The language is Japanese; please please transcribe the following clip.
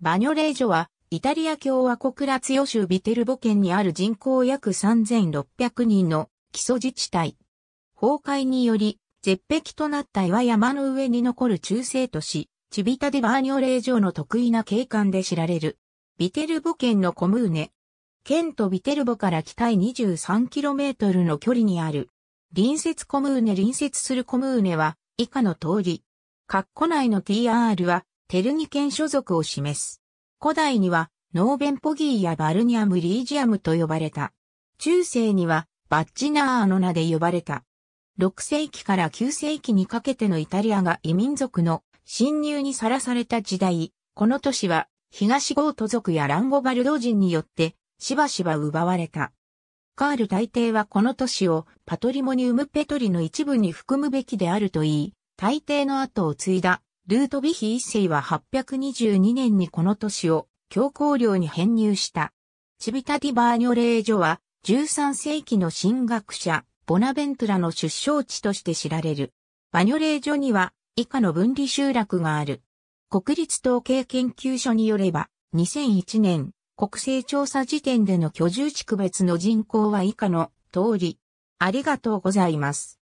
バニョレージョは、イタリア共和国ラツヨ州ビテルボ県にある人口約3600人の基礎自治体。崩壊により、絶壁となった岩山の上に残る中世都市、チビタデ・バーニョレージョの得意な景観で知られる。ビテルボ県のコムーネ。県とビテルボから北へ 23km の距離にある。隣接コムーネ隣接するコムーネは以下の通り。括弧内の TR はテルニ県所属を示す。古代には、ノーベンポギーやバルニアムリージアムと呼ばれた。中世には、バッジナーの名で呼ばれた。6世紀から9世紀にかけてのイタリアが異民族の侵入にさらされた時代、この都市は東ゴート族やランゴバルド人によってしばしば奪われた。カール大帝はこの都市をパトリモニウムペトリの一部に含むべきであると言い、大帝の後を継いだルートヴィヒ一世は822年にこの都市を教皇領に編入した。チビタディバーニョレジ所は13世紀の神学者、ボナベントラの出生地として知られる。バニョレジ所には以下の分離集落がある。国立統計研究所によれば、2001年国勢調査時点での居住地区別の人口は以下の通り。ありがとうございます。